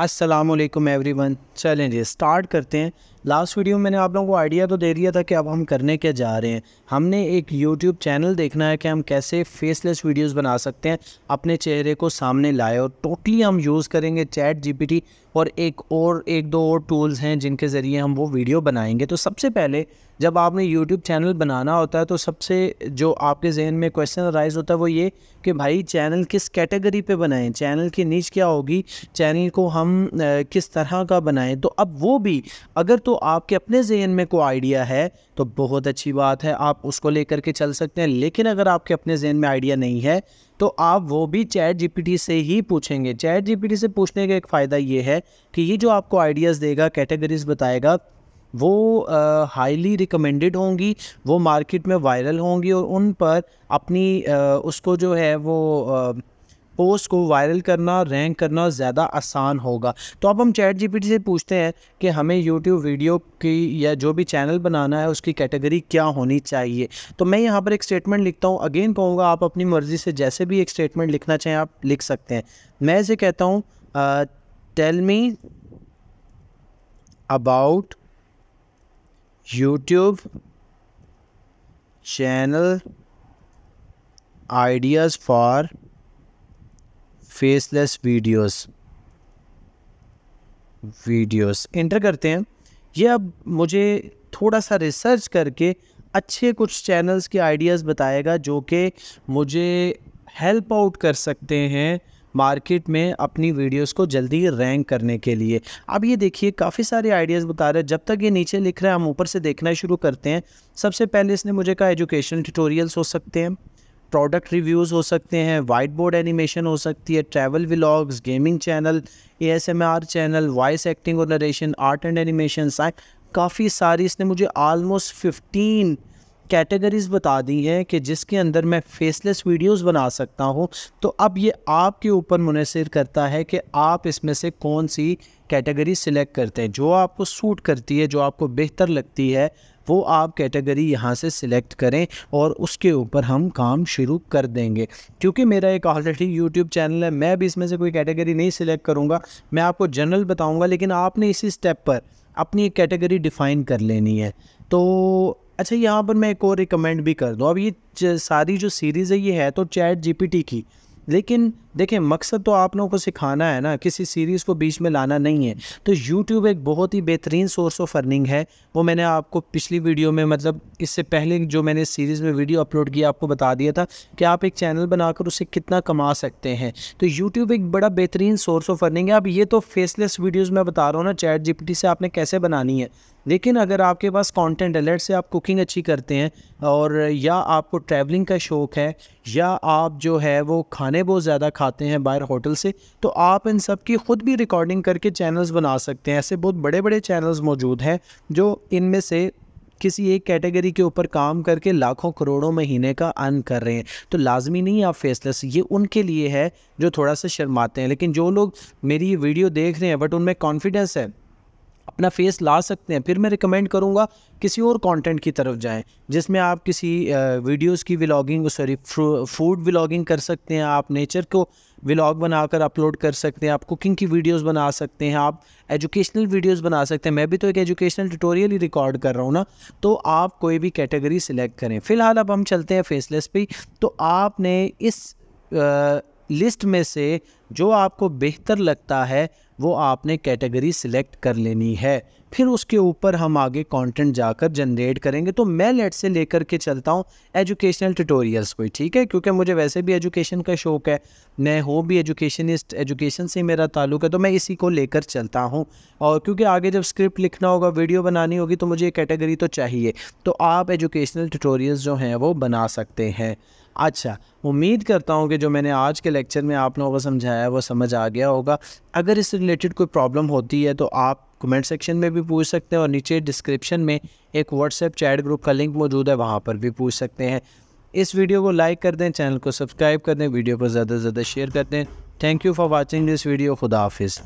Aslam everyone चलें start करते हैं लास्ट वीडियो में मैंने आप लोगों को आइडिया तो दे दिया था कि अब हम करने क्या जा रहे हैं हमने एक यूट्यूब चैनल देखना है कि हम कैसे फेसलेस वीडियोस बना सकते हैं अपने चेहरे को सामने लाए और टोटली हम यूज़ करेंगे चैट जीपीटी और एक और एक दो और टूल्स हैं जिनके ज़रिए हम वो वीडियो बनाएंगे तो सबसे पहले जब आपने यूट्यूब चैनल बनाना होता है तो सबसे जो आपके जहन में क्वेश्चन राइज होता है वो ये कि भाई चैनल किस कैटेगरी पे बनाएं चैनल की नीच क्या होगी चैनल को हम किस तरह का बनाएं तो अब वो भी अगर तो आपके अपने जहन में कोई आइडिया है तो बहुत अच्छी बात है आप उसको लेकर के चल सकते हैं लेकिन अगर आपके अपने जहन में आइडिया नहीं है तो आप वो भी चैट जी से ही पूछेंगे चैट जी से पूछने का एक फ़ायदा ये है कि ये जो आपको आइडियाज़ देगा कैटेगरीज बताएगा वो हाईली रिकमेंडेड होंगी वो मार्केट में वायरल होंगी और उन पर अपनी आ, उसको जो है वो आ, पोस्ट को वायरल करना रैंक करना ज़्यादा आसान होगा तो अब हम चैट जीपीटी से पूछते हैं कि हमें यूट्यूब वीडियो की या जो भी चैनल बनाना है उसकी कैटेगरी क्या होनी चाहिए तो मैं यहाँ पर एक स्टेटमेंट लिखता हूँ अगेन कहूँगा आप अपनी मर्ज़ी से जैसे भी एक स्टेटमेंट लिखना चाहें आप लिख सकते हैं मैं इसे कहता हूँ tell me about YouTube channel ideas for faceless videos videos इंटर करते हैं ये अब मुझे थोड़ा सा रिसर्च करके अच्छे कुछ चैनल्स के आइडियाज़ बताएगा जो कि मुझे हेल्प आउट कर सकते हैं मार्केट में अपनी वीडियोस को जल्दी रैंक करने के लिए अब ये देखिए काफ़ी सारे आइडियाज़ बता रहे हैं जब तक ये नीचे लिख रहे हैं हम ऊपर से देखना शुरू करते हैं सबसे पहले इसने मुझे कहा एजुकेशनल ट्यूटोरियल्स हो सकते हैं प्रोडक्ट रिव्यूज़ हो सकते हैं वाइट बोर्ड एनिमेशन हो सकती है travel vlogs gaming channel ASMR channel voice acting और narration art and animation science काफ़ी सारी इसने मुझे आलमोस्ट फिफ्टीन कैटेगरीज बता दी हैं कि जिसके अंदर मैं फेसलेस वीडियोस बना सकता हूं तो अब ये आपके ऊपर मुनसर करता है कि आप इसमें से कौन सी कैटेगरी सिलेक्ट करते हैं जो आपको सूट करती है जो आपको बेहतर लगती है वो आप कैटेगरी यहाँ से सिलेक्ट करें और उसके ऊपर हम काम शुरू कर देंगे क्योंकि मेरा एक ऑलरेडी यूट्यूब चैनल है मैं भी इसमें से कोई कैटेगरी नहीं सिलेक्ट करूँगा मैं आपको जनरल बताऊँगा लेकिन आपने इसी स्टेप पर अपनी एक कैटेगरी डिफ़ाइन कर लेनी है तो अच्छा यहाँ पर मैं एक और रिकमेंड भी कर दूँ अब ये सारी जो सीरीज़ है ये है तो चैट जीपीटी की लेकिन देखिए मकसद तो आप लोगों को सिखाना है ना किसी सीरीज़ को बीच में लाना नहीं है तो यूट्यूब एक बहुत ही बेहतरीन सोर्स ऑफ अर्निंग है वो मैंने आपको पिछली वीडियो में मतलब इससे पहले जो मैंने सीरीज़ में वीडियो अपलोड किया आपको बता दिया था कि आप एक चैनल बनाकर उसे कितना कमा सकते हैं तो यूट्यूब एक बड़ा बेहतरीन सोर्स ऑफ अर्निंग है आप ये तो फेसलेस वीडियोज़ में बता रहा हूँ ना चैट जी से आपने कैसे बनानी है लेकिन अगर आपके पास कंटेंट अलर्ट से आप कुकिंग अच्छी करते हैं और या आपको ट्रैवलिंग का शौक़ है या आप जो है वो खाने बहुत ज़्यादा खाते हैं बाहर होटल से तो आप इन सब की ख़ुद भी रिकॉर्डिंग करके चैनल्स बना सकते हैं ऐसे बहुत बड़े बड़े चैनल्स मौजूद हैं जो इनमें से किसी एक कैटेगरी के ऊपर काम करके लाखों करोड़ों महीने का अन कर रहे हैं तो लाजमी नहीं आप फेसलेस ये उनके लिए है जो थोड़ा सा शर्माते हैं लेकिन जो लोग मेरी ये वीडियो देख रहे हैं बट उनमें कॉन्फिडेंस है अपना फेस ला सकते हैं फिर मैं रिकमेंड करूँगा किसी और कंटेंट की तरफ जाएं जिसमें आप किसी वीडियोस की व्लॉगिंग सॉरी फूड व्लॉगिंग कर सकते हैं आप नेचर को व्लॉग बनाकर अपलोड कर सकते हैं आप कुकिंग की वीडियोस बना सकते हैं आप एजुकेशनल वीडियोस बना सकते हैं मैं भी तो एक एजुकेशनल ट्यूटोरियल ही रिकॉर्ड कर रहा हूँ ना तो आप कोई भी कैटेगरी सिलेक्ट करें फ़िलहाल अब हम चलते हैं फेसलेस पर तो आपने इस लिस्ट में से जो आपको बेहतर लगता है वो आपने कैटेगरी सिलेक्ट कर लेनी है फिर उसके ऊपर हम आगे कंटेंट जाकर जनरेट करेंगे तो मैं लेट से लेकर के चलता हूँ एजुकेशनल ट्यूटोरियल्स को ठीक है क्योंकि मुझे वैसे भी एजुकेशन का शौक़ है मैं हो भी एजुकेशनिस्ट एजुकेशन से मेरा ताल्लुक है तो मैं इसी को लेकर चलता हूँ और क्योंकि आगे जब स्क्रिप्ट लिखना होगा वीडियो बनानी होगी तो मुझे कैटेगरी तो चाहिए तो आप एजुकेशनल ट्यूटोरियल्स जो हैं वो बना सकते हैं अच्छा उम्मीद करता हूँ कि जो मैंने आज के लेक्चर में आप लोगों को समझाया है वो समझ आ गया होगा अगर इससे रिलेटेड कोई प्रॉब्लम होती है तो आप कमेंट सेक्शन में भी पूछ सकते हैं और नीचे डिस्क्रिप्शन में एक व्हाट्सएप चैट ग्रुप का लिंक मौजूद है वहाँ पर भी पूछ सकते हैं इस वीडियो को लाइक कर दें चैनल को सब्सक्राइब कर दें वीडियो को ज़्यादा से ज़्यादा शेयर कर दें thank you for watching this video खुदा हाफिज़